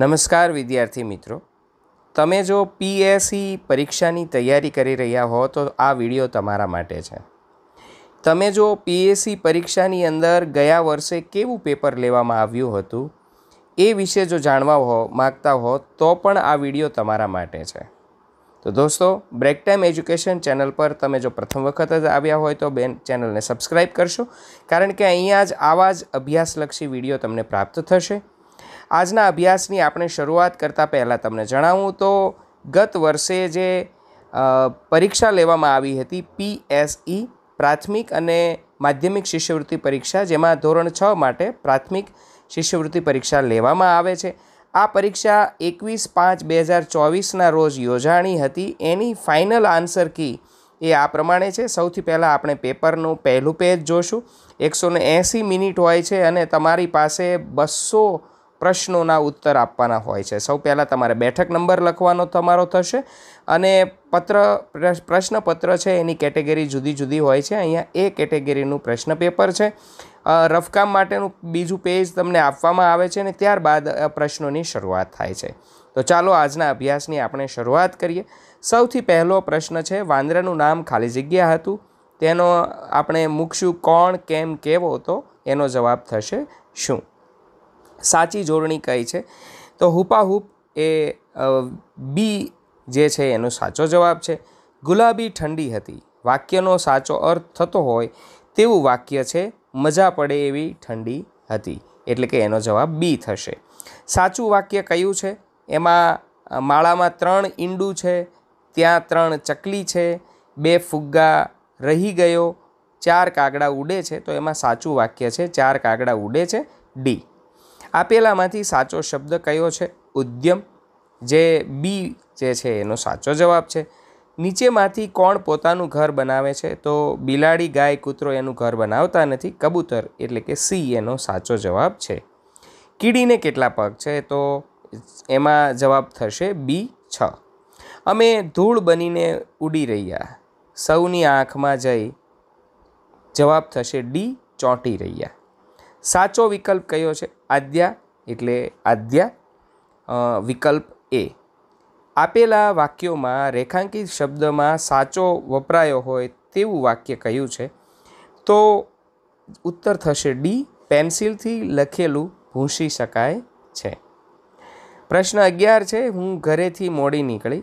નમસ્કાર વિદ્યાર્થી મિત્રો તમે જો પીએસસી પરીક્ષાની તૈયારી કરી રહ્યા હો તો આ વિડીયો તમારા માટે છે તમે જો પીએસસી પરીક્ષાની અંદર ગયા વર્ષે કેવું પેપર લેવામાં આવ્યું હતું એ વિશે જો જાણવા હો માગતા હો તો પણ આ વિડીયો તમારા માટે છે તો દોસ્તો બ્રેક ટાઈમ એજ્યુકેશન ચેનલ પર તમે જો પ્રથમ વખત જ આવ્યા હોય તો બેન ચેનલને સબસ્ક્રાઈબ કરશો કારણ કે અહીંયા જ આવા જ અભ્યાસલક્ષી વિડીયો તમને પ્રાપ્ત થશે આજના અભ્યાસની આપણે શરૂઆત કરતાં પહેલાં તમને જણાવું તો ગત વર્ષે જે પરીક્ષા લેવામાં આવી હતી પીએસઈ પ્રાથમિક અને માધ્યમિક શિષ્યવૃત્તિ પરીક્ષા જેમાં ધોરણ છ માટે પ્રાથમિક શિષ્યવૃત્તિ પરીક્ષા લેવામાં આવે છે આ પરીક્ષા એકવીસ પાંચ બે હજાર ચોવીસના રોજ યોજાણી હતી એની ફાઇનલ આન્સર કી એ આ પ્રમાણે છે સૌથી પહેલાં આપણે પેપરનું પહેલું પેજ જોશું એકસો ને એંસી મિનિટ હોય છે અને તમારી પાસે બસો પ્રશ્નોના ઉત્તર આપવાના હોય છે સૌ પહેલાં તમારે બેઠક નંબર લખવાનો તમારો થશે અને પત્ર પ્રશ્નપત્ર છે એની કેટેગરી જુદી જુદી હોય છે અહીંયા એ કેટેગરીનું પ્રશ્ન પેપર છે રફકામ માટેનું બીજું પેજ તમને આપવામાં આવે છે અને ત્યારબાદ પ્રશ્નોની શરૂઆત થાય છે તો ચાલો આજના અભ્યાસની આપણે શરૂઆત કરીએ સૌથી પહેલો પ્રશ્ન છે વાંદરાનું નામ ખાલી જગ્યા હતું તેનો આપણે મૂકશું કોણ કેમ કેવો તો એનો જવાબ થશે શું સાચી જોડણી કઈ છે તો હુપાહુપ એ બી જે છે એનો સાચો જવાબ છે ગુલાબી ઠંડી હતી વાક્યનો સાચો અર્થ થતો હોય તેવું વાક્ય છે મજા પડે એવી ઠંડી હતી એટલે કે એનો જવાબ બી થશે સાચું વાક્ય કયું છે એમાં માળામાં ત્રણ ઈંડું છે ત્યાં ત્રણ ચકલી છે બે ફુગ્ગા રહી ગયો ચાર કાગડા ઉડે છે તો એમાં સાચું વાક્ય છે ચાર કાગડા ઉડે છે ડી આપેલામાંથી સાચો શબ્દ કયો છે ઉદ્યમ જે બી જે છે એનો સાચો જવાબ છે નીચેમાંથી કોણ પોતાનું ઘર બનાવે છે તો બિલાડી ગાય કૂતરો એનું ઘર બનાવતા નથી કબૂતર એટલે કે સી એનો સાચો જવાબ છે કીડીને કેટલા પગ છે તો એમાં જવાબ થશે બી છ અમે ધૂળ બનીને ઉડી રહ્યા સૌની આંખમાં જઈ જવાબ થશે ડી ચોંટી રહ્યા સાચો વિકલ્પ કયો છે આદ્યા એટલે આદ્યા વિકલ્પ એ આપેલા વાક્યોમાં રેખાંકિત શબ્દમાં સાચો વપરાયો હોય તેવું વાક્ય કહ્યું છે તો ઉત્તર થશે ડી પેન્સિલથી લખેલું ભૂંસી શકાય છે પ્રશ્ન અગિયાર છે હું ઘરેથી મોડી નીકળી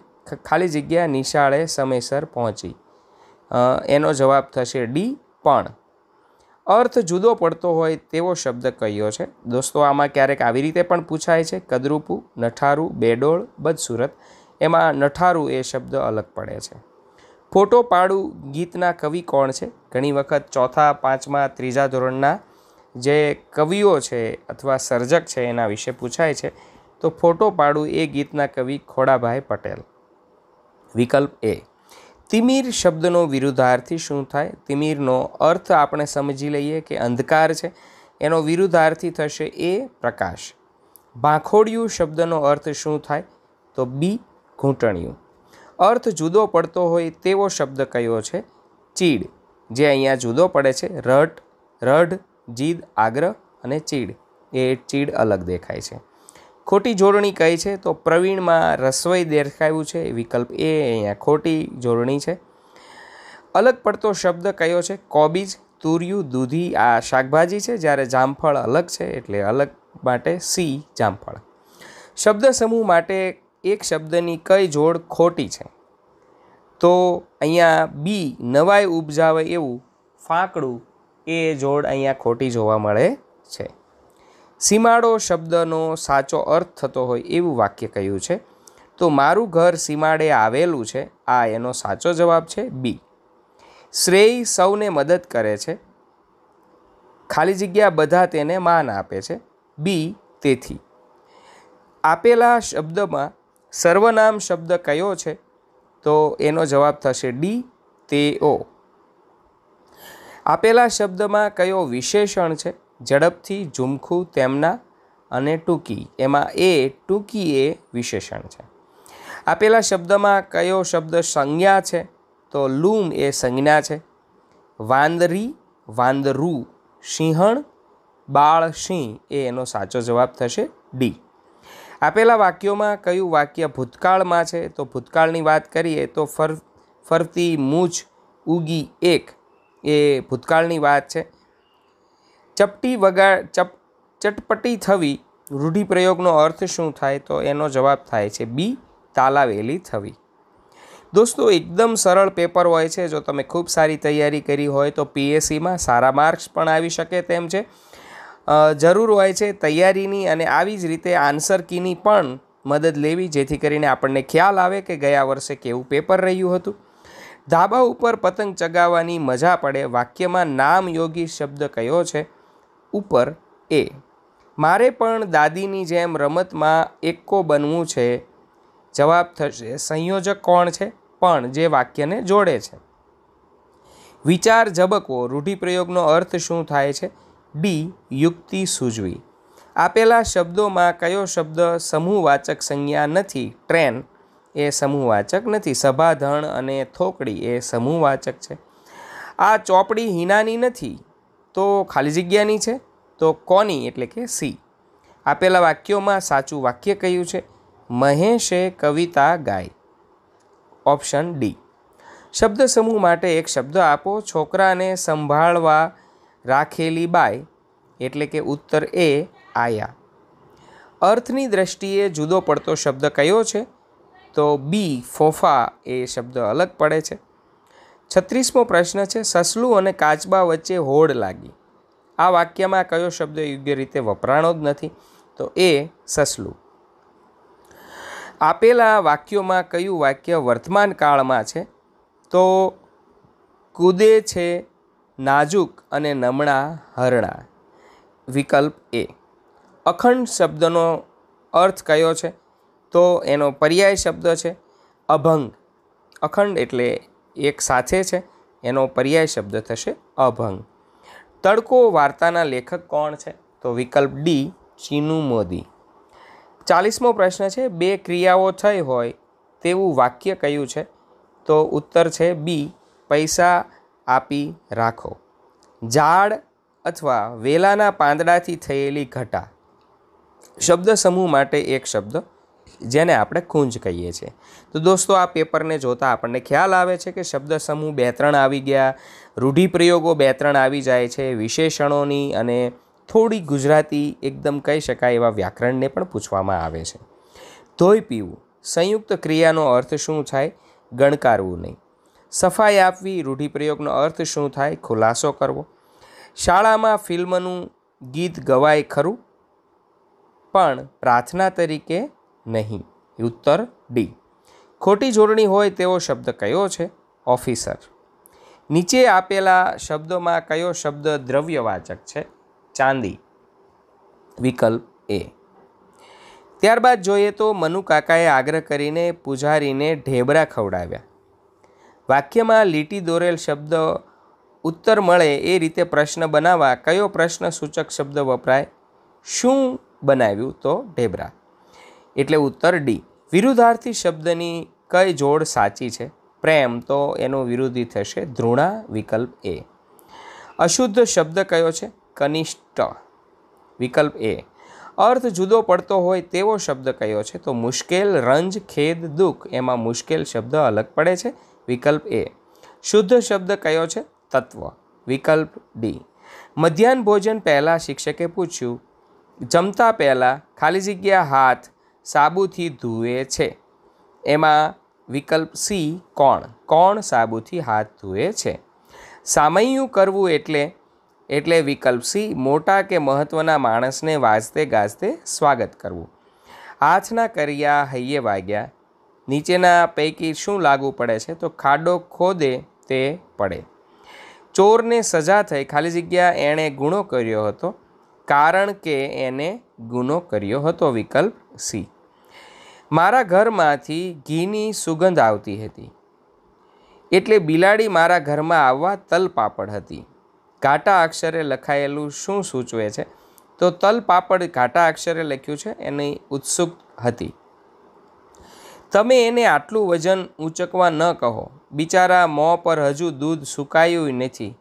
ખાલી જગ્યા નિશાળે સમયસર પહોંચી એનો જવાબ થશે ડી પણ અર્થ જુદો પડતો હોય તેવો શબ્દ કહ્યો છે દોસ્તો આમાં ક્યારેક આવી રીતે પણ પૂછાય છે કદરૂપું નઠારું બેડોળ બદસુરત એમાં નઠારું એ શબ્દ અલગ પડે છે ફોટો પાડું ગીતના કવિ કોણ છે ઘણી વખત ચોથા પાંચમા ત્રીજા ધોરણના જે કવિઓ છે અથવા સર્જક છે એના વિશે પૂછાય છે તો ફોટો પાડું એ ગીતના કવિ ખોડાભાઈ પટેલ વિકલ્પ એ તિમિર શબ્દનો વિરુદ્ધાર્થી શું થાય તિમિરનો અર્થ આપણે સમજી લઈએ કે અંધકાર છે એનો વિરુદ્ધાર્થી થશે એ પ્રકાશ ભાંખોડિયું શબ્દનો અર્થ શું થાય તો બી ઘૂંટણિયું અર્થ જુદો પડતો હોય તેવો શબ્દ કયો છે ચીડ જે અહીંયા જુદો પડે છે રટ રઢ જીદ આગ્રહ અને ચીડ એ ચીડ અલગ દેખાય છે ખોટી જોડણી કઈ છે તો પ્રવીણમાં રસોઈ દેખાયું છે વિકલ્પ એ અહીંયા ખોટી જોડણી છે અલગ પડતો શબ્દ કયો છે કોબીજ તુરિયું દૂધી આ શાકભાજી છે જ્યારે જામફળ અલગ છે એટલે અલગ માટે સી જામફળ શબ્દ સમૂહ માટે એક શબ્દની કઈ જોડ ખોટી છે તો અહીંયા બી નવાઈ ઉપજાવે એવું ફાંકડું એ જોડ અહીંયા ખોટી જોવા મળે છે સીમાડો શબ્દનો સાચો અર્થ થતો હોય એવું વાક્ય કહ્યું છે તો મારું ઘર સીમાડે આવેલું છે આ એનો સાચો જવાબ છે બી શ્રેય સૌને મદદ કરે છે ખાલી જગ્યા બધા તેને માન આપે છે બી તેથી આપેલા શબ્દમાં સર્વનામ શબ્દ કયો છે તો એનો જવાબ થશે ડી તે ઓ આપેલા શબ્દમાં કયો વિશેષણ છે ઝડપથી ઝુમખું તેમના અને ટૂંકી એમાં એ ટૂંકી એ વિશેષણ છે આપેલા શબ્દમાં કયો શબ્દ સંજ્ઞા છે તો લૂમ એ સંજ્ઞા છે વાંદરી વાંદરું સિંહણ બાળ સિંહ એ એનો સાચો જવાબ થશે ડી આપેલા વાક્યોમાં કયું વાક્ય ભૂતકાળમાં છે તો ભૂતકાળની વાત કરીએ તો ફર ફરતી મૂછ ઉગી એક એ ભૂતકાળની વાત છે ચપટી વગાડ ચપ ચટપટી થવી રૂઢિપ્રયોગનો અર્થ શું થાય તો એનો જવાબ થાય છે બી તાલાવેલી થવી દોસ્તો એકદમ સરળ પેપર હોય છે જો તમે ખૂબ સારી તૈયારી કરી હોય તો પીએસસીમાં સારા માર્ક્સ પણ આવી શકે તેમ છે જરૂર હોય છે તૈયારીની અને આવી જ રીતે આન્સર કીની પણ મદદ લેવી જેથી કરીને આપણને ખ્યાલ આવે કે ગયા વર્ષે કેવું પેપર રહ્યું હતું ધાબા ઉપર પતંગ ચગાવવાની મજા પડે વાક્યમાં નામ યોગી શબ્દ કયો છે ઉપર એ મારે પણ દાદીની જેમ રમતમાં એક્કો બનવું છે જવાબ થશે સંયોજક કોણ છે પણ જે વાક્યને જોડે છે વિચાર ઝબકવો રૂઢિપ્રયોગનો અર્થ શું થાય છે ડી યુક્તિ સૂજવી આપેલા શબ્દોમાં કયો શબ્દ સમૂહવાચક સંજ્ઞા નથી ટ્રેન એ સમૂહવાચક નથી સભાધણ અને થોકડી એ સમૂહવાચક છે આ ચોપડી હિનાની નથી તો ખાલી જગ્યાની છે તો કોની એટલે કે સી આપેલા વાક્યોમાં સાચું વાક્ય કયું છે મહેશે કવિતા ગાય ઓપ્શન ડી શબ્દ સમૂહ માટે એક શબ્દ આપો છોકરાને સંભાળવા રાખેલી બાય એટલે કે ઉત્તર એ આયા અર્થની દ્રષ્ટિએ જુદો પડતો શબ્દ કયો છે તો બી ફોફા એ શબ્દ અલગ પડે છે છત્રીસમો પ્રશ્ન છે સસલું અને કાચબા વચ્ચે હોડ લાગી આ વાક્યમાં કયો શબ્દ યોગ્ય રીતે વપરાણો જ નથી તો એ સસલું આપેલા વાક્યોમાં કયું વાક્ય વર્તમાન કાળમાં છે તો કૂદે છે નાજુક અને નમણા હરણા વિકલ્પ એ અખંડ શબ્દનો અર્થ કયો છે તો એનો પર્યાય શબ્દ છે અભંગ અખંડ એટલે એક સાથે છે એનો પર્યાય શબ્દ થશે અભંગ તડકો વાર્તાના લેખક કોણ છે તો વિકલ્પ ડી ચીનુ મોદી ચાલીસમો પ્રશ્ન છે બે ક્રિયાઓ થઈ હોય તેવું વાક્ય કયું છે તો ઉત્તર છે બી પૈસા આપી રાખો ઝાડ અથવા વેલાના પાંદડાથી થયેલી ઘટા શબ્દ સમૂહ માટે એક શબ્દ જેને આપણે ખૂંજ કહીએ છીએ તો દોસ્તો આ પેપરને જોતાં આપણને ખ્યાલ આવે છે કે શબ્દ સમૂહ બે ત્રણ આવી ગયા રૂઢિપ્રયોગો બે ત્રણ આવી જાય છે વિશેષણોની અને થોડી ગુજરાતી એકદમ કહી શકાય એવા વ્યાકરણને પણ પૂછવામાં આવે છે ધોઈ પીવું સંયુક્ત ક્રિયાનો અર્થ શું થાય ગણકારવું નહીં સફાઈ આપવી રૂઢિપ્રયોગનો અર્થ શું થાય ખુલાસો કરવો શાળામાં ફિલ્મનું ગીત ગવાય ખરું પણ પ્રાર્થના તરીકે નહીં ઉત્તર ડી ખોટી જોડણી હોય તેવો શબ્દ કયો છે ઓફિસર નીચે આપેલા શબ્દોમાં કયો શબ્દ દ્રવ્યવાચક છે ચાંદી વિકલ્પ એ ત્યારબાદ જોઈએ તો મનુકાકાએ આગ્રહ કરીને પૂજારીને ઢેબરા ખવડાવ્યા વાક્યમાં લીટી દોરેલ શબ્દ ઉત્તર મળે એ રીતે પ્રશ્ન બનાવવા કયો પ્રશ્ન સૂચક શબ્દ વપરાય શું બનાવ્યું તો ઢેબરા એટલે ઉત્તર ડી વિરુદ્ધાર્થી શબ્દની કઈ જોડ સાચી છે પ્રેમ તો એનો વિરોધી થશે ધૃણા વિકલ્પ એ અશુદ્ધ શબ્દ કયો છે કનિષ્ઠ વિકલ્પ એ અર્થ જુદો પડતો હોય તેવો શબ્દ કયો છે તો મુશ્કેલ રંજ ખેદ દુઃખ એમાં મુશ્કેલ શબ્દ અલગ પડે છે વિકલ્પ એ શુદ્ધ શબ્દ કયો છે તત્વ વિકલ્પ ડી મધ્યાહન ભોજન પહેલાં શિક્ષકે પૂછ્યું જમતા પહેલાં ખાલી જગ્યા હાથ સાબુથી ધૂએ છે એમાં વિકલ્પ સી કોણ કોણ સાબુથી હાથ ધૂએ છે સામૈયું કરવું એટલે એટલે વિકલ્પ સી મોટા કે મહત્ત્વના માણસને વાજતે ગાજતે સ્વાગત કરવું હાથના કર્યા હૈયે વાગ્યા નીચેના પૈકી શું લાગુ પડે છે તો ખાડો ખોદે તે પડે ચોરને સજા થઈ ખાલી જગ્યા એણે ગુનો કર્યો હતો કારણ કે એને ગુનો કર્યો હતો વિકલ્પ સી મારા ઘરમાંથી ઘીની સુગંધ આવતી હતી એટલે બિલાડી મારા ઘરમાં આવવા તલપાપડ હતી ઘાટા અક્ષરે લખાયેલું શું સૂચવે છે તો તલપાપડ ઘાટા અક્ષરે લખ્યું છે એની ઉત્સુક હતી તમે એને આટલું વજન ઊંચકવા ન કહો બિચારા મોં પર હજુ દૂધ સુકાયું નથી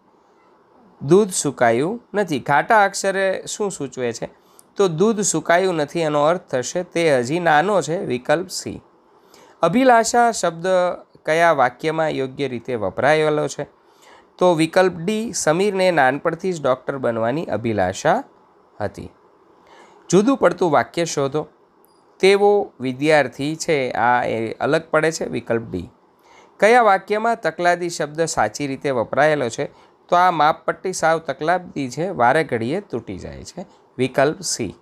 દૂધ સુકાયું નથી ઘાટા અક્ષરે શું સૂચવે છે તો દૂધ સુકાયું નથી એનો અર્થ થશે તે હજી નાનો છે વિકલ્પ સી અભિલાષા શબ્દ કયા વાક્યમાં યોગ્ય રીતે વપરાયેલો છે તો વિકલ્પ ડી સમીરને નાનપણથી જ ડૉક્ટર બનવાની અભિલાષા હતી જુદું પડતું વાક્ય શોધો તેવો વિદ્યાર્થી છે આ એ અલગ પડે છે વિકલ્પ ડી કયા વાક્યમાં તકલાદી શબ્દ સાચી રીતે વપરાયેલો છે તો આ માપપટ્ટી સાવ તકલાદી છે વારે ઘડીએ તૂટી જાય છે વિકલ્પ સી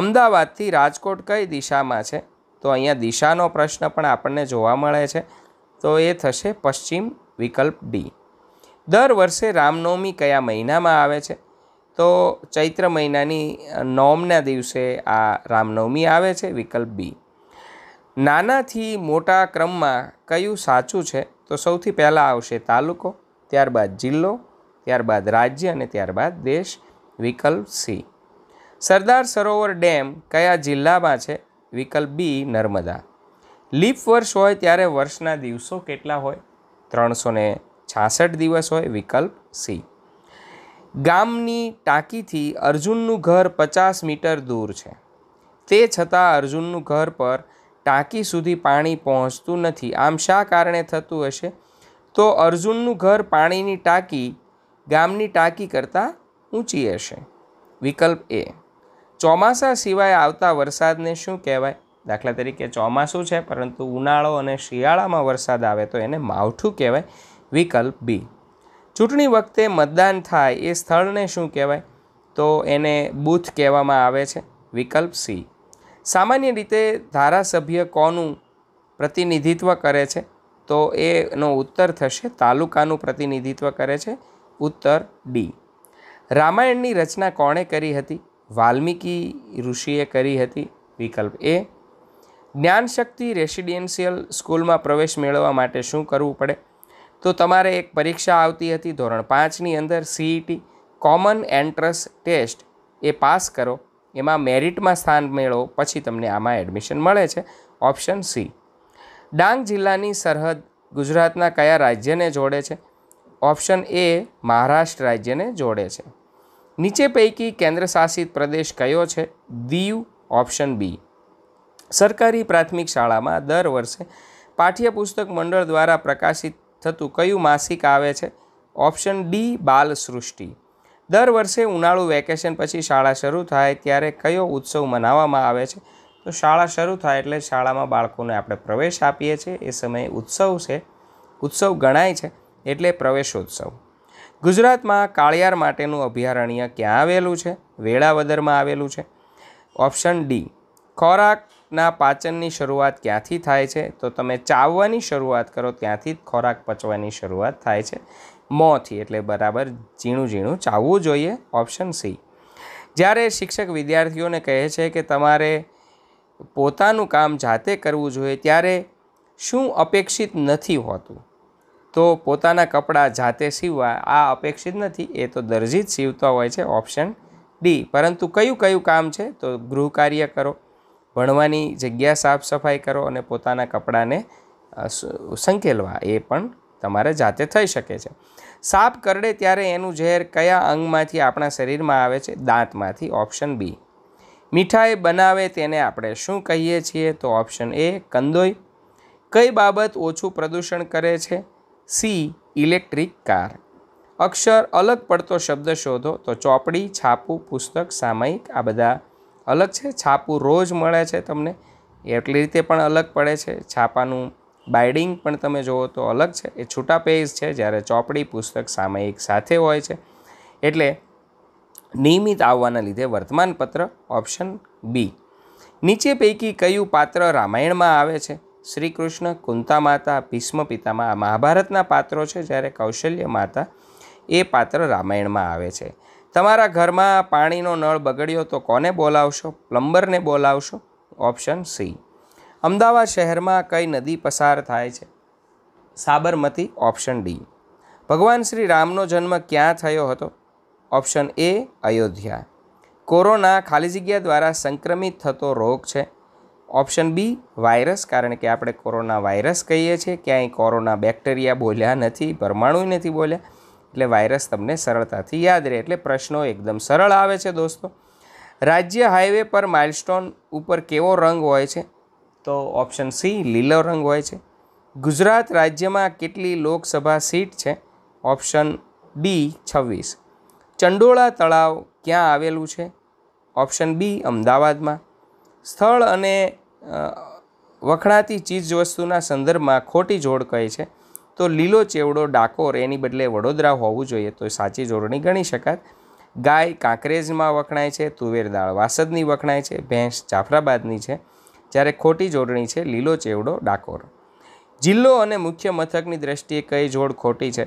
અમદાવાદથી રાજકોટ કઈ દિશામાં છે તો અહીંયા દિશાનો પ્રશ્ન પણ આપણને જોવા મળે છે તો એ થશે પશ્ચિમ વિકલ્પ ડી દર વર્ષે રામનવમી કયા મહિનામાં આવે છે તો ચૈત્ર મહિનાની નોમના દિવસે આ રામનવમી આવે છે વિકલ્પ બી નાનાથી મોટા ક્રમમાં કયું સાચું છે તો સૌથી પહેલાં આવશે તાલુકો ત્યારબાદ જિલ્લો ત્યારબાદ રાજ્ય અને ત્યારબાદ દેશ વિકલ્પ સી સરદાર સરોવર ડેમ કયા જિલ્લામાં છે વિકલ્પ બી નર્મદા લીપ વર્ષ હોય ત્યારે વર્ષના દિવસો કેટલા હોય ત્રણસો ને છાસઠ દિવસ હોય વિકલ્પ સી ગામની ટાંકીથી અર્જુનનું ઘર પચાસ મીટર દૂર છે તે છતાં અર્જુનનું ઘર પર ટાંકી સુધી પાણી પહોંચતું નથી આમ શા કારણે થતું હશે તો અર્જુનનું ઘર પાણીની ટાંકી ગામની ટાંકી કરતાં ઊંચી હશે વિકલ્પ એ ચોમાસા સિવાય આવતા વરસાદને શું કહેવાય દાખલા તરીકે ચોમાસું છે પરંતુ ઉનાળો અને શિયાળામાં વરસાદ આવે તો એને માવઠું કહેવાય વિકલ્પ બી ચૂંટણી વખતે મતદાન થાય એ સ્થળને શું કહેવાય તો એને બૂથ કહેવામાં આવે છે વિકલ્પ સી સામાન્ય રીતે ધારાસભ્ય કોનું પ્રતિનિધિત્વ કરે છે તો એનો ઉત્તર થશે તાલુકાનું પ્રતિનિધિત્વ કરે છે ઉત્તર ડી રામાયણની રચના કોણે કરી હતી વાલ્મિકી ઋષિએ કરી હતી વિકલ્પ એ જ્ઞાનશક્તિ રેસિડેન્શિયલ સ્કૂલમાં પ્રવેશ મેળવવા માટે શું કરવું પડે તો તમારે એક પરીક્ષા આવતી હતી ધોરણ પાંચની અંદર સીઈટી કોમન એન્ટ્રન્સ ટેસ્ટ એ પાસ કરો એમાં મેરિટમાં સ્થાન મેળવો પછી તમને આમાં એડમિશન મળે છે ઓપ્શન સી ડાંગ જિલ્લાની સરહદ ગુજરાતના કયા રાજ્યને જોડે છે ઓપ્શન એ મહારાષ્ટ્ર રાજ્યને જોડે છે નીચે પૈકી કેન્દ્રશાસિત પ્રદેશ કયો છે દીવ ઓપ્શન બી સરકારી પ્રાથમિક શાળામાં દર વર્ષે પાઠ્યપુસ્તક મંડળ દ્વારા પ્રકાશિત થતું કયું માસિક આવે છે ઓપ્શન ડી બાલ સૃષ્ટિ દર વર્ષે ઉનાળુ વેકેશન પછી શાળા શરૂ થાય ત્યારે કયો ઉત્સવ મનાવવામાં આવે છે તો શાળા શરૂ થાય એટલે શાળામાં બાળકોને આપણે પ્રવેશ આપીએ છીએ એ સમયે ઉત્સવ છે ઉત્સવ ગણાય છે એટલે પ્રવેશોત્સવ ગુજરાતમાં કાળિયાર માટેનું અભયારણ્ય ક્યાં આવેલું છે વેળાવદરમાં આવેલું છે ઓપ્શન ડી ખોરાકના પાચનની શરૂઆત ક્યાંથી થાય છે તો તમે ચાવવાની શરૂઆત કરો ત્યાંથી જ ખોરાક પચવાની શરૂઆત થાય છે મોંથી એટલે બરાબર ઝીણું ઝીણું ચાવવું જોઈએ ઓપ્શન સી જ્યારે શિક્ષક વિદ્યાર્થીઓને કહે છે કે તમારે પોતાનું કામ જાતે કરવું જોઈએ ત્યારે શું અપેક્ષિત નથી હોતું તો પોતાના કપડાં જાતે સીવવા આ અપેક્ષિત નથી એ તો દરજી જ સીવતા હોય છે ઓપ્શન ડી પરંતુ કયું કયું કામ છે તો ગૃહ કાર્ય કરો ભણવાની જગ્યા સાફ સફાઈ કરો અને પોતાના કપડાને સંકેલવા એ પણ તમારે જાતે થઈ શકે છે સાપ કરડે ત્યારે એનું ઝેર કયા અંગમાંથી આપણા શરીરમાં આવે છે દાંતમાંથી ઓપ્શન બી મીઠાઈ બનાવે તેને આપણે શું કહીએ છીએ તો ઓપ્શન એ કંદોઈ કઈ બાબત ઓછું પ્રદૂષણ કરે છે સી ઇલેક્ટ્રિક કાર અક્ષર અલગ પડતો શબ્દ શોધો તો ચોપડી છાપું પુસ્તક સામયિક આ બધા અલગ છે છાપું રોજ મળે છે તમને એટલી રીતે પણ અલગ પડે છે છાપાનું બાઇડિંગ પણ તમે જુઓ તો અલગ છે એ છૂટા પેજ છે જ્યારે ચોપડી પુસ્તક સામયિક સાથે હોય છે એટલે નિયમિત આવવાના લીધે વર્તમાનપત્ર ઓપ્શન બી નીચે પૈકી કયું પાત્ર રામાયણમાં આવે છે શ્રી કૃષ્ણ કુંતા માતા ભીષ્મ પિતામાં આ મહાભારતના પાત્રો છે જ્યારે કૌશલ્ય માતા એ પાત્ર રામાયણમાં આવે છે તમારા ઘરમાં પાણીનો નળ બગડ્યો તો કોને બોલાવશો પ્લમ્બરને બોલાવશો ઓપ્શન સી અમદાવાદ શહેરમાં કઈ નદી પસાર થાય છે સાબરમતી ઓપ્શન ડી ભગવાન શ્રી રામનો જન્મ ક્યાં થયો હતો ઓપ્શન એ અયોધ્યા કોરોના ખાલી જગ્યા દ્વારા સંક્રમિત થતો રોગ છે ઓપ્શન બી વાયરસ કારણ કે આપણે કોરોના વાયરસ કહીએ છીએ ક્યાંય કોરોના બેક્ટેરિયા બોલ્યા નથી પરમાણુ નથી બોલ્યા એટલે વાયરસ તમને સરળતાથી યાદ રહે એટલે પ્રશ્નો એકદમ સરળ આવે છે દોસ્તો રાજ્ય હાઈવે પર માઇલસ્ટોન ઉપર કેવો રંગ હોય છે તો ઓપ્શન સી લીલો રંગ હોય છે ગુજરાત રાજ્યમાં કેટલી લોકસભા સીટ છે ઓપ્શન બી છવ્વીસ ચંડોળા તળાવ ક્યાં આવેલું છે ઓપ્શન બી અમદાવાદમાં સ્થળ અને વખણાતી ચીજ વસ્તુના સંદર્ભમાં ખોટી જોડ કહે છે તો લીલો ચેવડો ડાકોર એની બદલે વડોદરા હોવું જોઈએ તો સાચી જોડણી ગણી શકાય ગાય કાંકરેજમાં વખણાય છે તુવેર દાળ વાસદની વખણાય છે ભેંસ જાફરાબાદની છે જ્યારે ખોટી જોડણી છે લીલો ચેવડો ડાકોર જિલ્લો અને મુખ્ય મથકની દ્રષ્ટિએ કઈ જોડ ખોટી છે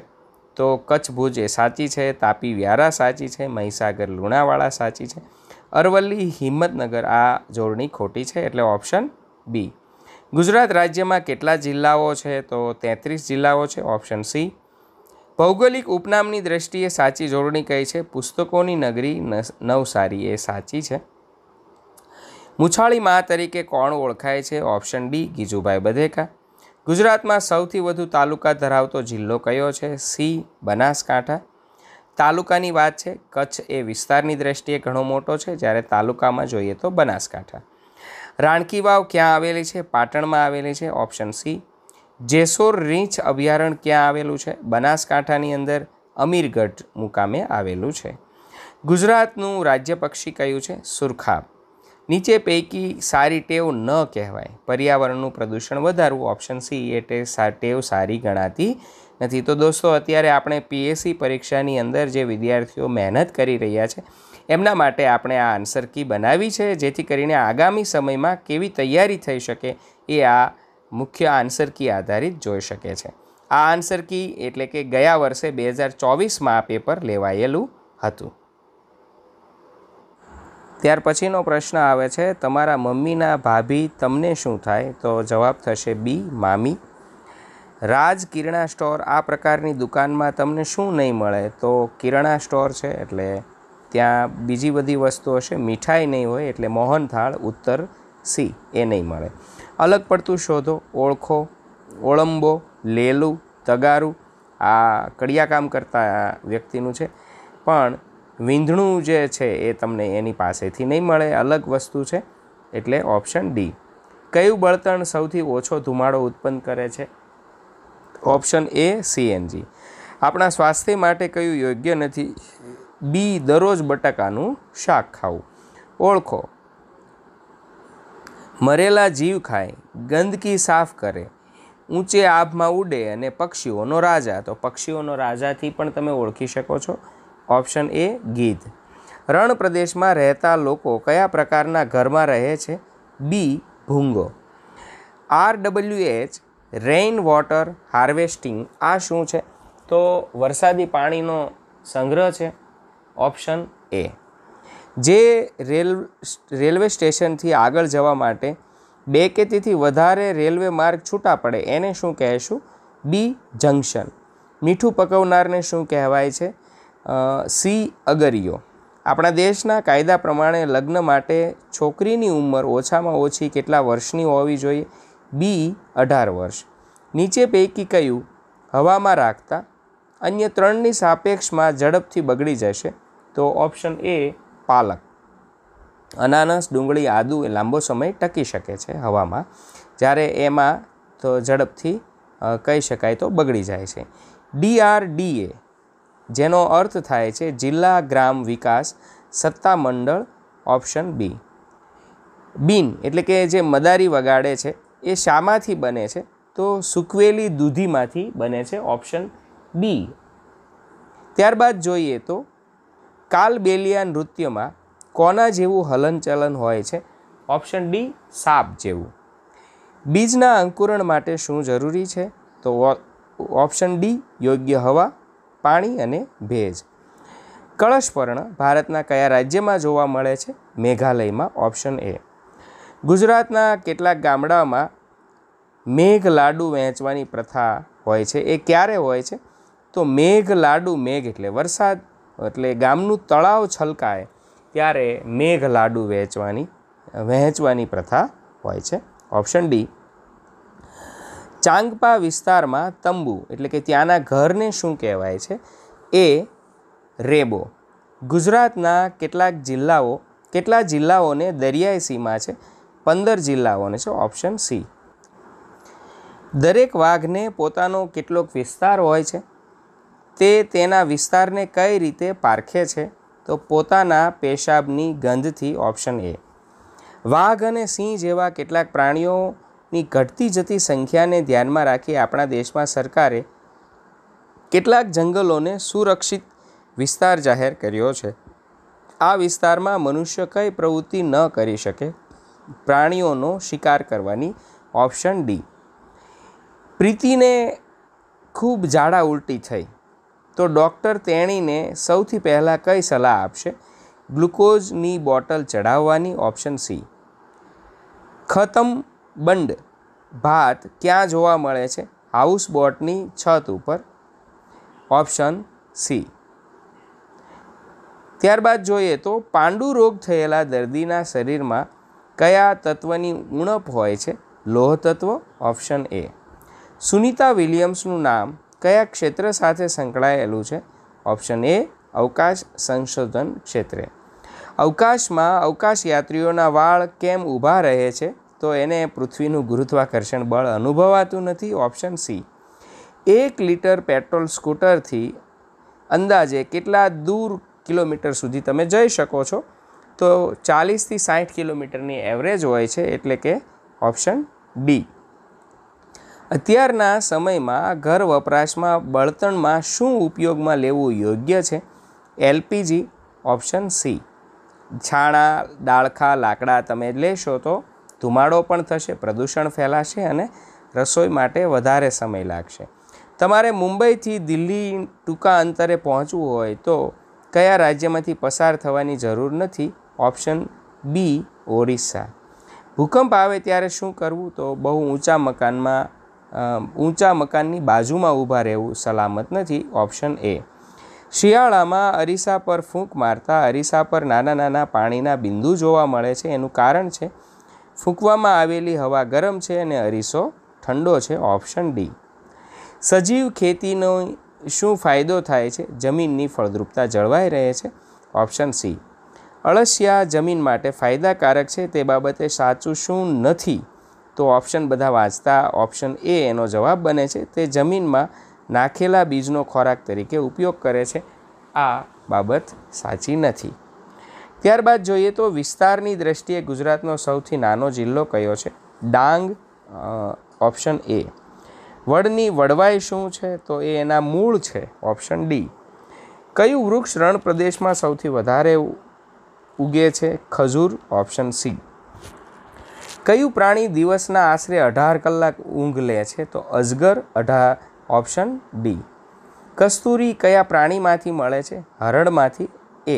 તો કચ્છ ભુજ એ સાચી છે તાપી વ્યારા સાચી છે મહીસાગર લુણાવાડા સાચી છે અરવલ્લી હિંમતનગર આ જોડણી ખોટી છે એટલે ઓપ્શન બી ગુજરાત રાજ્યમાં કેટલા જિલ્લાઓ છે તો તેત્રીસ જિલ્લાઓ છે ઓપ્શન સી ભૌગોલિક ઉપનામની દ્રષ્ટિએ સાચી જોડણી કઈ છે પુસ્તકોની નગરી નવસારી એ સાચી છે મુછાળી મા તરીકે કોણ ઓળખાય છે ઓપ્શન ડી ગીજુભાઈ બધેકા ગુજરાતમાં સૌથી વધુ તાલુકા ધરાવતો જિલ્લો કયો છે સી બનાસકાંઠા તાલુકાની વાત છે કચ્છ એ વિસ્તારની દ્રષ્ટિએ ઘણો મોટો છે જ્યારે તાલુકામાં જોઈએ તો બનાસકાંઠા રાણકી વાવ ક્યાં આવેલી છે પાટણમાં આવેલી છે ઓપ્શન સી જેસોર રીંછ અભયારણ્ય ક્યાં આવેલું છે બનાસકાંઠાની અંદર અમીરગઢ મુકામે આવેલું છે ગુજરાતનું રાજ્ય પક્ષી કયું છે સુરખાબ નીચે પૈકી સારી ટેવ ન કહેવાય પર્યાવરણનું પ્રદૂષણ વધારવું ઓપ્શન સી એ ટેવ સારી ગણાતી નથી તો દોસ્તો અત્યારે આપણે પીએસસી પરીક્ષાની અંદર જે વિદ્યાર્થીઓ મહેનત કરી રહ્યા છે એમના માટે આપણે આ આન્સર કી બનાવી છે જેથી કરીને આગામી સમયમાં કેવી તૈયારી થઈ શકે એ આ મુખ્ય આન્સર કી આધારિત જોઈ શકે છે આ આન્સર કી એટલે કે ગયા વર્ષે બે હજાર ચોવીસમાં આ પેપર લેવાયેલું હતું ત્યાર પછીનો પ્રશ્ન આવે છે તમારા મમ્મીના ભાભી તમને શું થાય તો જવાબ થશે બી મામી રાજ કિરણા સ્ટોર આ પ્રકારની દુકાનમાં તમને શું નહીં મળે તો કિરણા સ્ટોર છે એટલે ત્યાં બીજી બધી વસ્તુઓ છે મીઠાઈ નહીં હોય એટલે મોહનથાળ ઉત્તર સી એ નહીં મળે અલગ પડતું શોધો ઓળખો ઓળંબો લેલું તગારું આ કડિયાકામ કરતા વ્યક્તિનું છે પણ વીંધણું જે છે એ તમને એની પાસેથી નહીં મળે અલગ વસ્તુ છે એટલે ઓપ્શન ડી કયું બળતણ સૌથી ઓછો ધુમાડો ઉત્પન્ન કરે છે ઓપ્શન એ સીએનજી આપણા સ્વાસ્થ્ય માટે કયું યોગ્ય નથી બી દરરોજ બટાકાનું શાક ખાવું ઓળખો મરેલા જીવ ખાય ગંદકી સાફ કરે ઊંચે આભમાં ઉડે અને પક્ષીઓનો રાજા તો પક્ષીઓનો રાજાથી પણ તમે ઓળખી શકો છો ઓપ્શન એ ગીધ રણ પ્રદેશમાં રહેતા લોકો કયા પ્રકારના ઘરમાં રહે છે બી ભૂંગો R W H rain water harvesting આ શું છે તો વરસાદી પાણીનો સંગ્રહ છે ઓપ્શન એ જે રેલ રેલવે સ્ટેશનથી આગળ જવા માટે બે કે તેથી વધારે રેલવે માર્ગ છૂટા પડે એને શું કહેશું બી જંક્શન મીઠું પકવનારને શું કહેવાય છે સી અગરિયો આપણા દેશના કાયદા પ્રમાણે લગ્ન માટે છોકરીની ઉંમર ઓછામાં ઓછી કેટલા વર્ષની હોવી જોઈએ બી અઢાર વર્ષ નીચે પૈકી કયું હવામાં રાખતા અન્ય ત્રણની સાપેક્ષમાં ઝડપથી બગડી જશે તો ઓપ્શન એ પાલક અનાનસ ડુંગળી આદુ એ લાંબો સમય ટકી શકે છે હવામાં જ્યારે એમાં તો ઝડપથી કહી શકાય તો બગડી જાય છે ડીઆરડીએ જેનો અર્થ થાય છે જિલ્લા ગ્રામ વિકાસ સત્તામંડળ ઓપ્શન બી બીન એટલે કે જે મદારી વગાડે છે એ શામાંથી બને છે તો સૂકવેલી દૂધીમાંથી બને છે ઓપ્શન બી ત્યારબાદ જોઈએ તો કાલબેલિયા નૃત્યમાં કોના જેવું હલનચલન હોય છે ઓપ્શન ડી સાપ જેવું બીજના અંકુરણ માટે શું જરૂરી છે તો ઓપ્શન ડી યોગ્ય હવા પાણી અને ભેજ કળશપર્ણ ભારતના કયા રાજ્યમાં જોવા મળે છે મેઘાલયમાં ઓપ્શન એ ગુજરાતના કેટલાક ગામડાઓમાં મેઘ લાડુ વહેંચવાની પ્રથા હોય છે એ ક્યારે હોય છે તો મેઘ લાડુ મેઘ એટલે વરસાદ એટલે ગામનું તળાવ છલકાય ત્યારે મેઘ લાડુ વહેંચવાની વહેંચવાની પ્રથા હોય છે ઓપ્શન ડી ચાંગપા વિસ્તારમાં તંબુ એટલે કે ત્યાંના ઘરને શું કહેવાય છે એ રેબો ગુજરાતના કેટલાક જિલ્લાઓ કેટલા જિલ્લાઓને દરિયાઈ સીમા છે પંદર જિલ્લાઓને છે ઓપ્શન સી દરેક વાઘને પોતાનો કેટલોક વિસ્તાર હોય છે તે તેના વિસ્તારને કઈ રીતે પારખે છે તો પોતાના પેશાબની ગંધથી ઓપ્શન એ વાઘ અને સિંહ જેવા કેટલાક પ્રાણીઓની ઘટતી જતી સંખ્યાને ધ્યાનમાં રાખી આપણા દેશમાં સરકારે કેટલાક જંગલોને સુરક્ષિત વિસ્તાર જાહેર કર્યો છે આ વિસ્તારમાં મનુષ્ય કઈ પ્રવૃત્તિ ન કરી શકે પ્રાણીઓનો શિકાર કરવાની ઓપ્શન ડી પ્રીતિને ખૂબ ઝાડા ઉલટી થઈ તો ડૉક્ટર તેણીને સૌથી પહેલાં કઈ સલાહ આપશે ગ્લુકોઝની બોટલ ચઢાવવાની ઓપ્શન સી ખતમ બંડ ભાત ક્યાં જોવા મળે છે હાઉસ બોટની છત ઉપર ઓપ્શન સી ત્યારબાદ જોઈએ તો પાંડુ રોગ થયેલા દર્દીના શરીરમાં કયા તત્વની ઉણપ હોય છે લોહ તત્વ ઓપ્શન એ સુનિતા વિલિયમ્સનું નામ કયા ક્ષેત્ર સાથે સંકળાયેલું છે ઓપ્શન એ અવકાશ સંશોધન ક્ષેત્રે અવકાશમાં અવકાશયાત્રીઓના વાળ કેમ ઊભા રહે છે તો એને પૃથ્વીનું ગુરુત્વાકર્ષણ બળ અનુભવાતું નથી ઓપ્શન સી એક લીટર પેટ્રોલ સ્કૂટરથી અંદાજે કેટલા દૂર કિલોમીટર સુધી તમે જઈ શકો છો તો ચાલીસથી સાઠ કિલોમીટરની એવરેજ હોય છે એટલે કે ઓપ્શન ડી અત્યારના સમયમાં ઘર વપરાશમાં બળતણમાં શું ઉપયોગમાં લેવું યોગ્ય છે એલપીજી ઓપ્શન સી છાણા દાળખા લાકડા તમે લેશો તો ધુમાડો પણ થશે પ્રદૂષણ ફેલાશે અને રસોઈ માટે વધારે સમય લાગશે તમારે મુંબઈથી દિલ્હી ટૂંકા અંતરે પહોંચવું હોય તો કયા રાજ્યમાંથી પસાર થવાની જરૂર નથી ઓપ્શન બી ઓરિસ્સા ભૂકંપ આવે ત્યારે શું કરવું તો બહુ ઊંચા મકાનમાં ઊંચા મકાનની બાજુમાં ઊભા રહેવું સલામત નથી ઓપ્શન એ શિયાળામાં અરીસા પર ફૂંક મારતા અરીસા પર નાના નાના પાણીના બિંદુ જોવા મળે છે એનું કારણ છે ફૂંકવામાં આવેલી હવા ગરમ છે અને અરીસો ઠંડો છે ઓપ્શન ડી સજીવ ખેતીનો શું ફાયદો થાય છે જમીનની ફળદ્રુપતા જળવાઈ રહે છે ઓપ્શન સી અળસિયા જમીન માટે ફાયદાકારક છે તે બાબતે સાચું શું નથી તો ઓપ્શન બધા વાંચતા ઓપ્શન એ એનો જવાબ બને છે તે જમીનમાં નાખેલા બીજનો ખોરાક તરીકે ઉપયોગ કરે છે આ બાબત સાચી નથી ત્યારબાદ જોઈએ તો વિસ્તારની દ્રષ્ટિએ ગુજરાતનો સૌથી નાનો જિલ્લો કયો છે ડાંગ ઓપ્શન એ વડની વડવાઈ શું છે તો એ એના મૂળ છે ઓપ્શન ડી કયું વૃક્ષ રણ પ્રદેશમાં સૌથી વધારે ઉગે છે ખજૂર ઓપ્શન સી કયું પ્રાણી દિવસના આશરે અઢાર કલાક ઊંઘ લે છે તો અજગર અઢાર ઓપ્શન ડી કસ્તુરી કયા પ્રાણીમાંથી મળે છે હરણમાંથી એ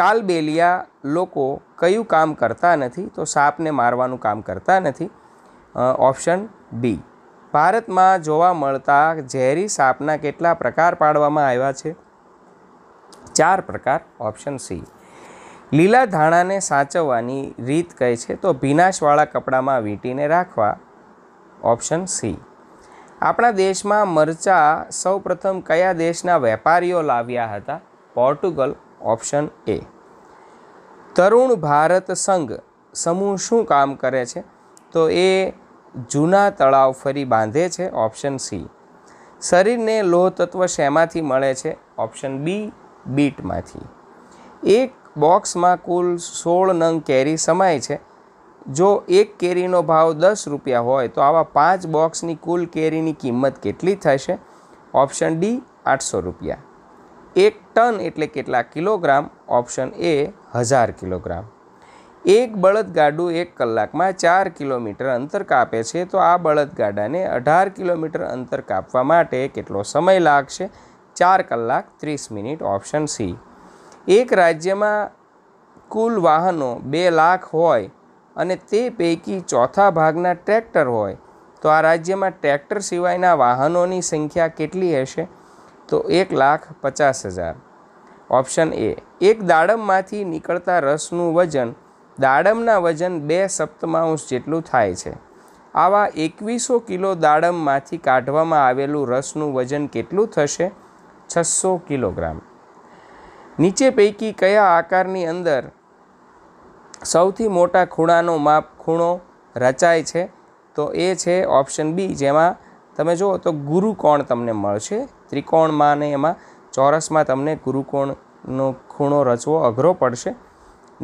કાલબેલિયા લોકો કયું કામ કરતા નથી તો સાપને મારવાનું કામ કરતા નથી ઓપ્શન ડી ભારતમાં જોવા મળતા ઝેરી સાપના કેટલા પ્રકાર પાડવામાં આવ્યા છે ચાર પ્રકાર ઓપ્શન સી લીલા ધાણાને સાચવવાની રીત કહે છે તો ભીનાશવાળા કપડામાં વીંટીને રાખવા ઓપ્શન સી આપણા દેશમાં મરચાં સૌપ્રથમ કયા દેશના વેપારીઓ લાવ્યા હતા Portugal option A Tarun Bharat Sangh સમૂહ શું કામ કરે છે તો એ જૂના તળાવ ફરી બાંધે છે ઓપ્શન સી શરીરને લોહ તત્વ શેમાંથી મળે છે ઓપ્શન બી બીટમાંથી એક બોક્સમાં કુલ સોળ નંગ કેરી સમાય છે જો એક કેરીનો ભાવ દસ રૂપિયા હોય તો આવા પાંચ બોક્સની કુલ કેરીની કિંમત કેટલી થશે ઓપ્શન ડી આઠસો રૂપિયા એક ટન એટલે કેટલા કિલોગ્રામ ઓપ્શન એ હજાર કિલોગ્રામ એક બળદગાડું એક કલાકમાં ચાર કિલોમીટર અંતર કાપે છે તો આ બળદગાડાને અઢાર કિલોમીટર અંતર કાપવા માટે કેટલો સમય લાગશે ચાર કલાક ત્રીસ મિનિટ ઓપ્શન સી એક રાજ્યમાં કુલ વાહનો બે લાખ હોય અને તે પૈકી ચોથા ભાગના ટ્રેક્ટર હોય તો આ રાજ્યમાં ટ્રેક્ટર સિવાયના વાહનોની સંખ્યા કેટલી હશે તો એક લાખ પચાસ હજાર ઓપ્શન એ એક દાડમમાંથી નીકળતા રસનું વજન દાડમના વજન બે સપ્તમાંશ જેટલું થાય છે આવા એકવીસો કિલો દાડમમાંથી કાઢવામાં આવેલું રસનું વજન કેટલું થશે છસો કિલોગ્રામ નીચે પૈકી કયા આકારની અંદર સૌથી મોટા ખૂણાનો માપ ખૂણો રચાય છે તો એ છે ઓપ્શન બી જેમાં તમે જુઓ તો ગુરુકોણ તમને મળશે ત્રિકોણમાં ને એમાં ચોરસમાં તમને ગુરુકોણનો ખૂણો રચવો અઘરો પડશે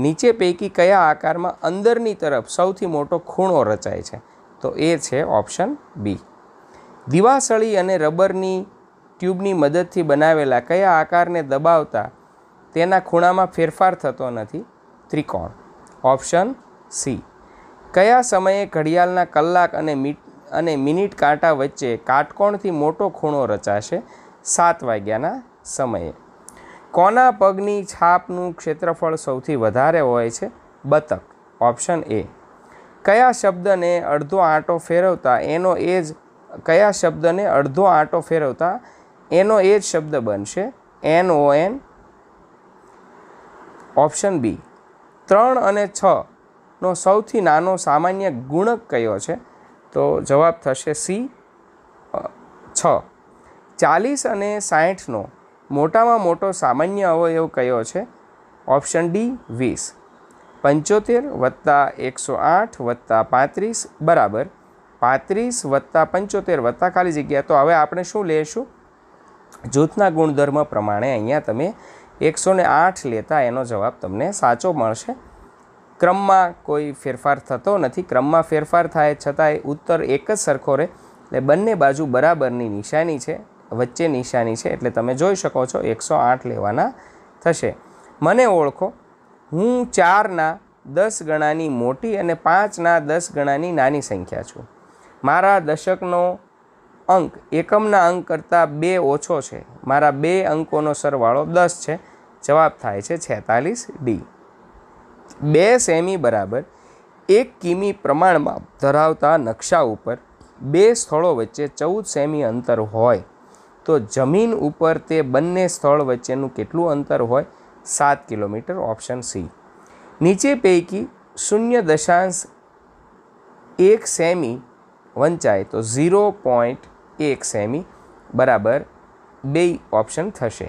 નીચે પૈકી કયા આકારમાં અંદરની તરફ સૌથી મોટો ખૂણો રચાય છે તો એ છે ઓપ્શન બી દિવાસળી અને રબરની ટ્યુબની મદદથી બનાવેલા કયા આકારને દબાવતા તેના ખૂણામાં ફેરફાર થતો નથી ત્રિકોણ ઓપ્શન સી કયા સમયે ઘડિયાળના કલાક અને મિનિટ અને મિનિટ કાંટા વચ્ચે કાટકોણથી મોટો ખૂણો રચાશે સાત વાગ્યાના સમયે કોના પગની છાપનું ક્ષેત્રફળ સૌથી વધારે હોય છે બતક ઓપ્શન એ કયા શબ્દને અડધો આંટો ફેરવતા એનો એ જ કયા શબ્દને અડધો આંટો ફેરવતા એનો એ જ શબ્દ બનશે N O N option B ત્રણ અને છ નો સૌથી નાનો સામાન્ય ગુણક કયો છે તો જવાબ થશે સી છ ચાલીસ અને સાહીઠનો મોટામાં મોટો સામાન્ય અવયવ કયો છે ઓપ્શન ડી વીસ પંચોતેર વત્તા એકસો આઠ વત્તા પાંત્રીસ બરાબર પાંત્રીસ વત્તા પંચોતેર વત્તા ખાલી જગ્યા તો હવે આપણે શું લઈશું જૂથના ગુણધર્મ પ્રમાણે અહીંયા તમે એકસો ને આઠ લેતા એનો જવાબ તમને સાચો મળશે ક્રમમાં કોઈ ફેરફાર થતો નથી ક્રમમાં ફેરફાર થાય છતાંય ઉત્તર એક જ સરખો રહે એટલે બંને બાજુ બરાબરની નિશાની છે વચ્ચે નિશાની છે એટલે તમે જોઈ શકો છો એકસો આઠ લેવાના થશે મને ઓળખો હું ચારના દસ ગણાની મોટી અને પાંચના દસ ગણાની નાની સંખ્યા છું મારા દશકનો અંક એકમના અંક કરતાં બે ઓછો છે મારા બે અંકોનો સરવાળો દસ છે જવાબ થાય છે છેતાલીસ ડી બે સેમી બરાબર એક કિમી પ્રમાણમાં ધરાવતા નકશા ઉપર બે સ્થળો વચ્ચે ચૌદ સેમી અંતર હોય તો જમીન ઉપર તે બંને સ્થળ વચ્ચેનું કેટલું અંતર હોય સાત કિલોમીટર ઓપ્શન સી નીચે પૈકી શૂન્ય દશાંશ એક સેમી વંચાય તો ઝીરો પોઈન્ટ એક સેમી બરાબર બે ઓપ્શન થશે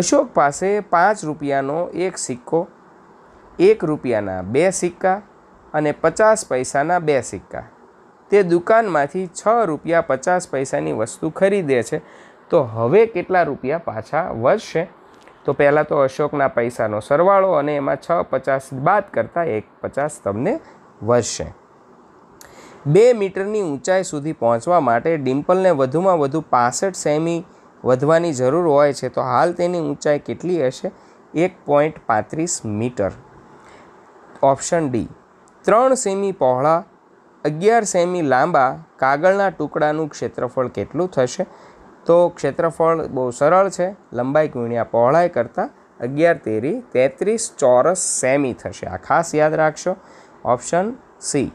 અશોક પાસે પાંચ રૂપિયાનો એક સિક્કો એક રૂપિયાના બે સિક્કા અને પચાસ પૈસાના બે સિક્કા તે દુકાનમાંથી છ રૂપિયા પચાસ પૈસાની વસ્તુ ખરીદે છે તો હવે કેટલા રૂપિયા પાછા વધશે તો પહેલાં તો અશોકના પૈસાનો સરવાળો અને એમાં છ પચાસ બાદ કરતાં એક પચાસ તમને વધશે બે મીટરની ઊંચાઈ સુધી પહોંચવા માટે ડિમ્પલને વધુમાં વધુ પાસઠ સેમી વધવાની જરૂર હોય છે તો હાલ તેની ઊંચાઈ કેટલી હશે એક પોઈન્ટ પાંત્રીસ મીટર ઓપ્શન ડી ત્રણ સેમી પહોળા અગિયાર સેમી લાંબા કાગળના ટુકડાનું ક્ષેત્રફળ કેટલું થશે તો ક્ષેત્રફળ બહુ સરળ છે લંબાઈ ગુણ્યા પહોળાઈ કરતાં અગિયાર તેરી તેત્રીસ ચોરસ સેમી થશે આ ખાસ યાદ રાખશો ઓપ્શન સી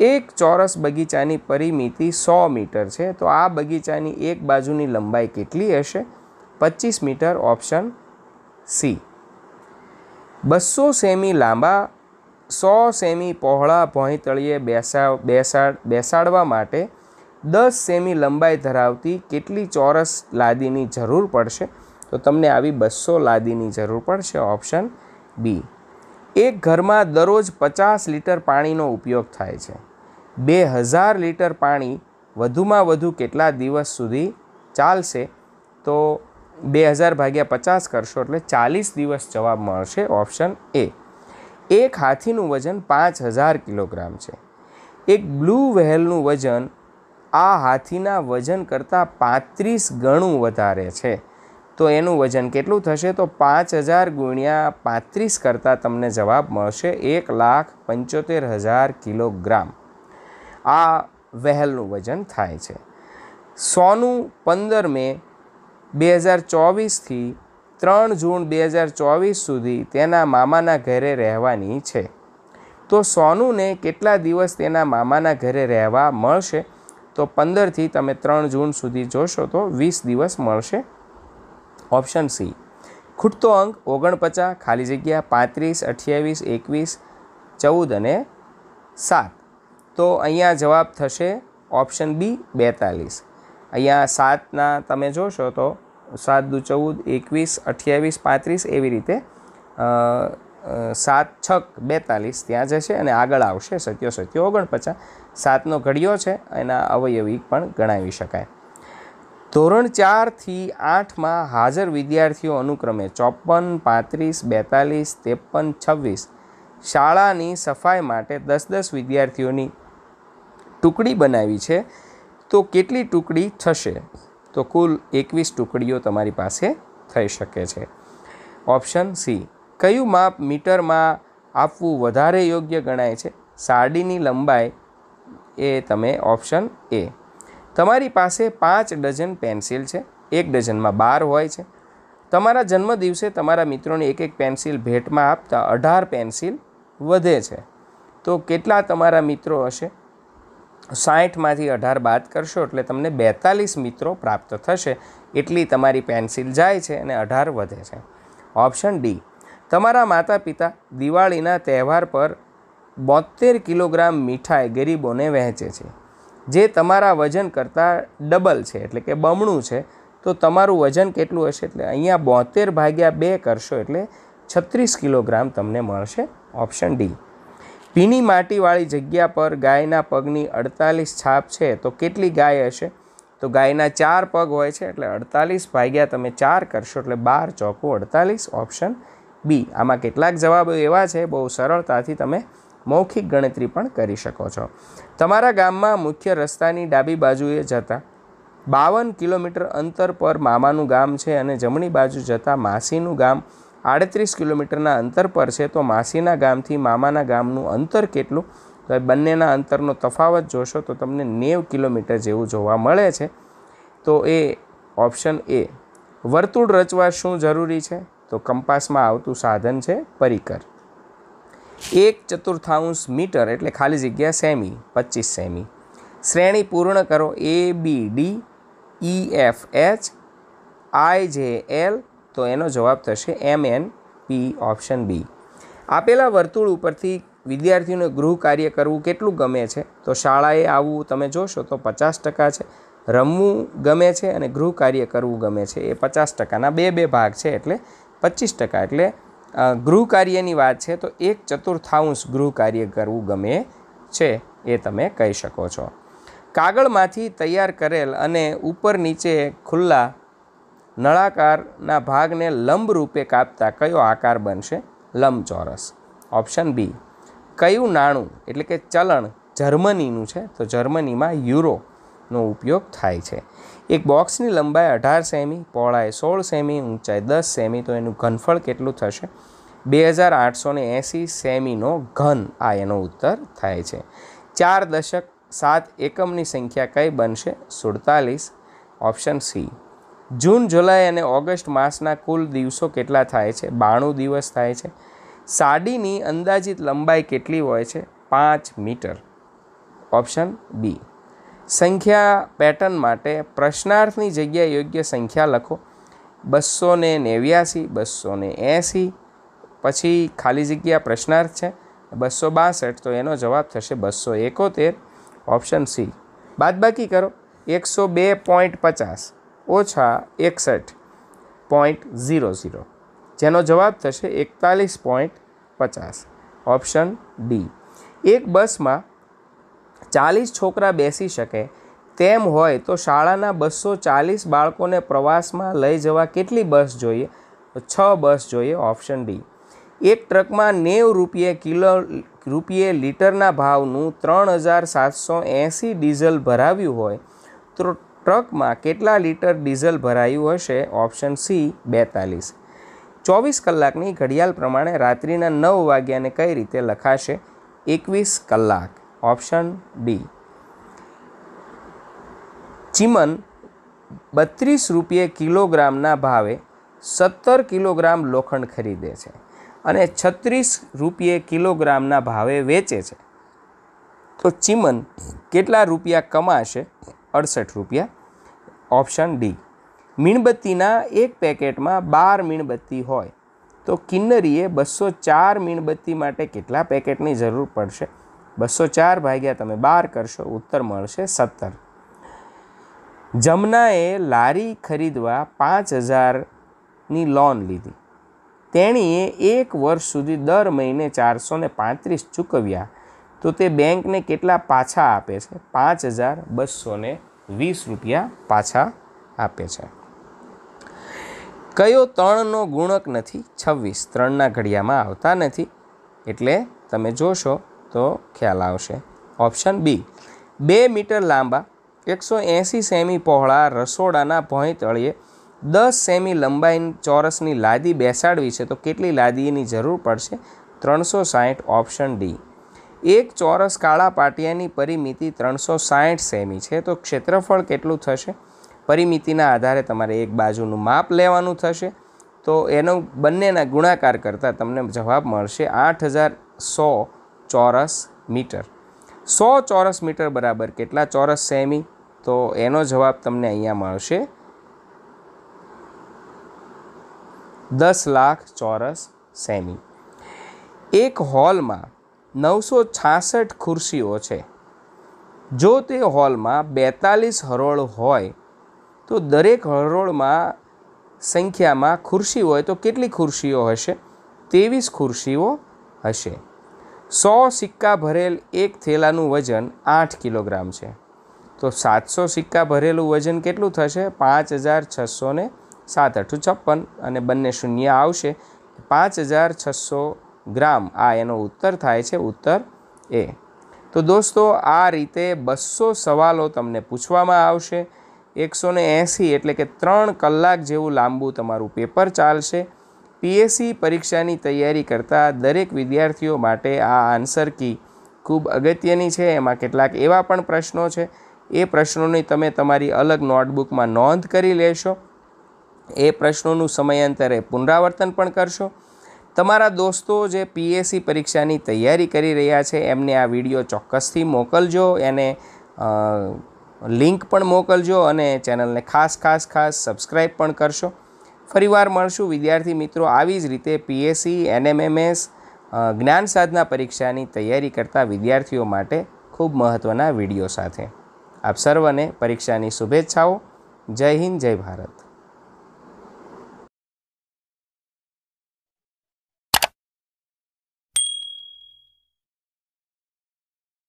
એક ચોરસ બગીચાની પરિમિતિ સો મીટર છે તો આ બગીચાની એક બાજુની લંબાઈ કેટલી હશે પચીસ મીટર ઓપ્શન સી બસો સેમી લાંબા સો સેમી પહોળા ભોંયતળીએ બેસા બેસાડ બેસાડવા માટે દસ સેમી લંબાઈ ધરાવતી કેટલી ચોરસ લાદીની જરૂર પડશે તો તમને આવી બસો લાદીની જરૂર પડશે ઓપ્શન બી એક ઘરમાં દરરોજ પચાસ લિટર પાણીનો ઉપયોગ થાય છે બે હજાર લિટર પાણી વધુમાં વધુ કેટલા દિવસ સુધી ચાલશે તો બે હજાર ભાગ્યા પચાસ કરશો એટલે ચાલીસ દિવસ જવાબ મળશે ઓપ્શન એ એક હાથીનું વજન પાંચ હજાર કિલોગ્રામ છે એક બ્લુ વ્હેલનું વજન આ હાથીના વજન કરતાં પાંત્રીસ ગણું વધારે છે તો એનું વજન કેટલું થશે તો પાંચ હજાર ગુણ્યા પાંત્રીસ કરતાં તમને જવાબ મળશે એક લાખ પંચોતેર હજાર કિલોગ્રામ આ વહેલનું વજન થાય છે સોનું પંદર મે બે હજાર ચોવીસથી ત્રણ જૂન બે હજાર ચોવીસ સુધી તેના મામાના ઘરે રહેવાની છે તો સોનુને કેટલા દિવસ તેના મામાના ઘરે રહેવા મળશે તો પંદરથી તમે ત્રણ જૂન સુધી જોશો તો વીસ દિવસ મળશે ઓપ્શન સી ખૂટતો અંક ઓગણપચાસ ખાલી જગ્યા પાંત્રીસ અઠ્યાવીસ એકવીસ ચૌદ અને સાત તો અહીંયા જવાબ થશે ઓપ્શન બી બેતાલીસ અહીંયા સાતના તમે જોશો તો સાત દુ ચૌદ એકવીસ અઠ્યાવીસ પાંત્રીસ એવી રીતે સાત છક બેતાલીસ ત્યાં જશે અને આગળ આવશે સત્યો સત્યો ઓગણપચાસ સાતનો ઘડિયો છે એના અવયવી પણ ગણાવી શકાય ધોરણ ચારથી આઠમાં હાજર વિદ્યાર્થીઓ અનુક્રમે ચોપન પાંત્રીસ બેતાલીસ ત્રેપન છવ્વીસ શાળાની સફાઈ માટે દસ દસ વિદ્યાર્થીઓની ટુકડી બનાવી છે તો કેટલી ટુકડી થશે તો કુલ એકવીસ ટુકડીઓ તમારી પાસે થઈ શકે છે ઓપ્શન સી કયું માપ મીટરમાં આપવું વધારે યોગ્ય ગણાય છે સાડીની લંબાઈ એ તમે ઓપ્શન એ તમારી પાસે પાંચ ડઝન પેન્સિલ છે એક ડઝનમાં બાર હોય છે તમારા જન્મદિવસે તમારા મિત્રોને એક એક પેન્સિલ ભેટમાં આપતા અઢાર પેન્સિલ વધે છે તો કેટલા તમારા મિત્રો હશે સાઠમાંથી અઢાર બાદ કરશો એટલે તમને બેતાલીસ મિત્રો પ્રાપ્ત થશે એટલી તમારી પેન્સિલ જાય છે અને અઢાર વધે છે ઓપ્શન ડી તમારા માતા પિતા દિવાળીના તહેવાર પર બોતેર કિલોગ્રામ મીઠાઈ ગરીબોને વહેંચે છે જે તમારા વજન કરતાં ડબલ છે એટલે કે બમણું છે તો તમારું વજન કેટલું હશે એટલે અહીંયા બોતેર ભાગ્યા બે કરશો એટલે છત્રીસ કિલોગ્રામ તમને મળશે ઓપ્શન ડી ભીની માટીવાળી જગ્યા પર ગાયના પગની અડતાલીસ છાપ છે તો કેટલી ગાય હશે તો ગાયના ચાર પગ હોય છે એટલે અડતાલીસ ભાગ્યા તમે ચાર કરશો એટલે બાર ચોખ્ખું અડતાલીસ ઓપ્શન બી આમાં કેટલાક જવાબો એવા છે બહુ સરળતાથી તમે મૌખિક ગણતરી પણ કરી શકો છો તમારા ગામમાં મુખ્ય રસ્તાની ડાબી બાજુએ જતાં બાવન કિલોમીટર અંતર પર મામાનું ગામ છે અને જમણી બાજુ જતાં માસીનું ગામ આડત્રીસ કિલોમીટરના અંતર પર છે તો માસીના ગામથી મામાના ગામનું અંતર કેટલું તો બંનેના અંતરનો તફાવત જોશો તો તમને નેવ કિલોમીટર જેવું જોવા મળે છે તો એ ઓપ્શન એ વર્તુળ રચવા શું જરૂરી છે તો કંપાસમાં આવતું સાધન છે પરિકર એક ચતુર્થાંશ મીટર એટલે ખાલી જગ્યા સેમી પચીસ સેમી શ્રેણી પૂર્ણ કરો A B D E F H I J L તો એનો જવાબ થશે M N P option B આપેલા વર્તુળ ઉપરથી વિદ્યાર્થીઓને ગૃહ કાર્ય કરવું કેટલું ગમે છે તો શાળાએ આવવું તમે જોશો તો પચાસ ટકા છે રમવું ગમે છે અને ગૃહ કાર્ય કરવું ગમે છે એ પચાસ ટકાના બે બે ભાગ છે એટલે પચીસ ટકા એટલે ગૃહ કાર્યની વાત છે તો એક ચતુર્થાંશ ગૃહ કાર્ય કરવું ગમે છે એ તમે કહી શકો છો કાગળમાંથી તૈયાર કરેલ અને ઉપર નીચે ખુલ્લા નળાકારના ભાગને લંબ રૂપે કાપતા કયો આકાર બનશે લંબચોરસ ઓપ્શન બી કયું નાણું એટલે કે ચલણ જર્મનીનું છે તો જર્મનીમાં યુરો નો ઉપયોગ થાય છે એક બોક્સની લંબાઈ અઢાર સેમી પહોળાઈ સોળ સેમી ઊંચાઈ દસ સેમી તો એનું ઘનફળ કેટલું થશે બે હજાર આઠસો ને એંસી સેમીનો ઘન આ એનો ઉત્તર થાય છે ચાર દશક સાત એકમની સંખ્યા કઈ બનશે સુડતાલીસ ઓપ્શન સી જૂન જુલાઈ અને ઓગસ્ટ માસના કુલ દિવસો કેટલા થાય છે બાણું દિવસ થાય છે સાડીની અંદાજિત લંબાઈ કેટલી હોય છે પાંચ મીટર ઓપ્શન બી સંખ્યા પેટર્ન માટે પ્રશ્નાર્થની જગ્યાએ યોગ્ય સંખ્યા લખો બસો ને નેવ્યાસી બસો ને એંસી પછી ખાલી જગ્યા પ્રશ્નાર્થ છે બસો બાસઠ તો એનો જવાબ થશે બસો એકોતેર ઓપ્શન સી બાદબાકી કરો એકસો બે પોઈન્ટ પચાસ ઓછા એકસઠ પોઈન્ટ ઝીરો ઝીરો જેનો જવાબ થશે એકતાલીસ પોઈન્ટ પચાસ ઓપ્શન ડી એક બસમાં ચાલીસ છોકરા બેસી શકે તેમ હોય તો શાળાના બસો ચાલીસ બાળકોને પ્રવાસમાં લઈ જવા કેટલી બસ જોઈએ છ બસ જોઈએ ઓપ્શન ડી એક ટ્રકમાં નેવ રૂપિયે કિલો રૂપિયે લીટરના ભાવનું ત્રણ હજાર સાતસો એંસી ડીઝલ ભરાવ્યું હોય તો ટ્રકમાં કેટલા લીટર ડીઝલ ભરાયું હશે ઓપ્શન સી બેતાલીસ ચોવીસ કલાકની ઘડિયાળ પ્રમાણે રાત્રિના નવ વાગ્યાને કઈ રીતે લખાશે એકવીસ કલાક ઓપ્શન ડી ચીમન બત્રીસ રૂપિયે કિલોગ્રામના ભાવે સત્તર કિલોગ્રામ લોખંડ ખરીદે છે અને છત્રીસ રૂપિયે કિલોગ્રામના ભાવે વેચે છે તો ચીમન કેટલા રૂપિયા કમાશે અડસઠ રૂપિયા ઓપ્શન ડી મીણબત્તીના એક પેકેટમાં બાર મીણબત્તી હોય તો કિન્નરીએ બસો ચાર મીણબત્તી માટે કેટલા પેકેટની જરૂર પડશે બસો ચાર ભાગ્યા તમે બાર કરશો ઉત્તર મળશે સત્તર જમનાએ લારી ખરીદવા પાંચ હજારની લોન લીધી તેણીએ એક વર્ષ સુધી દર મહિને ચારસો ને પાંત્રીસ ચૂકવ્યા તો તે બેંકને કેટલા પાછા આપે છે પાંચ હજાર બસો ને વીસ રૂપિયા પાછા આપે છે કયો ત્રણનો ગુણક નથી છવ્વીસ ત્રણના ઘડિયામાં આવતા નથી એટલે તમે જોશો તો ખ્યાલ આવશે ઓપ્શન બી બે મીટર લાંબા એકસો એંસી સેમી પહોળા રસોડાના ભોંય તળિયે દસ સેમી લંબાઈ ચોરસની લાદી બેસાડવી છે તો કેટલી લાદીની જરૂર પડશે ત્રણસો સાહીઠ ઓપ્શન ડી એક ચોરસ કાળા પાટિયાની પરિમિતિ ત્રણસો સાહીઠ સેમી છે તો ક્ષેત્રફળ કેટલું થશે પરિમિતિના આધારે તમારે એક બાજુનું માપ લેવાનું થશે તો એનો બંનેના ગુણાકાર કરતાં તમને જવાબ મળશે આઠ હજાર સો ચોરસ મીટર સો ચોરસ મીટર બરાબર કેટલા ચોરસ સેમી તો એનો જવાબ તમને અહીંયા મળશે દસ લાખ ચોરસ સેમી એક હોલમાં નવસો છાસઠ ખુરશીઓ છે જો તે હોલમાં બેતાલીસ હરોળ હોય તો દરેક હરોળમાં સંખ્યામાં ખુરશી હોય તો કેટલી ખુરશીઓ હશે ત્રેવીસ ખુરશીઓ હશે સો સિક્કા ભરેલ એક થેલાનું વજન આઠ કિલોગ્રામ છે તો સાતસો સિક્કા ભરેલું વજન કેટલું થશે પાંચ હજાર છસો ને સાત અઠું છપ્પન અને બંને શૂન્ય આવશે પાંચ હજાર છસો ગ્રામ આ એનો ઉત્તર થાય છે ઉત્તર એ તો દોસ્તો આ રીતે બસો સવાલો તમને પૂછવામાં આવશે એકસો ને એંસી એટલે કે ત્રણ કલાક જેવું લાંબુ તમારું પેપર ચાલશે પીએસસી પરીક્ષાની તૈયારી કરતા દરેક વિદ્યાર્થીઓ માટે આ આન્સર કી ખૂબ અગત્યની છે એમાં કેટલાક એવા પણ પ્રશ્નો છે એ પ્રશ્નોની તમે તમારી અલગ નોટબુકમાં નોંધ કરી લેશો એ પ્રશ્નોનું સમયાંતરે પુનરાવર્તન પણ કરશો તમારા દોસ્તો જે પીએસસી પરીક્ષાની તૈયારી કરી રહ્યા છે એમને આ વિડીયો ચોક્કસથી મોકલજો એને લિંક પણ મોકલજો અને ચેનલને ખાસ ખાસ ખાસ સબસ્ક્રાઈબ પણ કરશો ફરીવાર મળશું વિદ્યાર્થી મિત્રો આવી જ રીતે પીએસસી એનએમએમએસ જ્ઞાન સાધના પરીક્ષાની તૈયારી કરતા વિદ્યાર્થીઓ માટે ખૂબ મહત્ત્વના વિડીયો સાથે આપ સર્વને પરીક્ષાની શુભેચ્છાઓ જય હિન્દ જય ભારત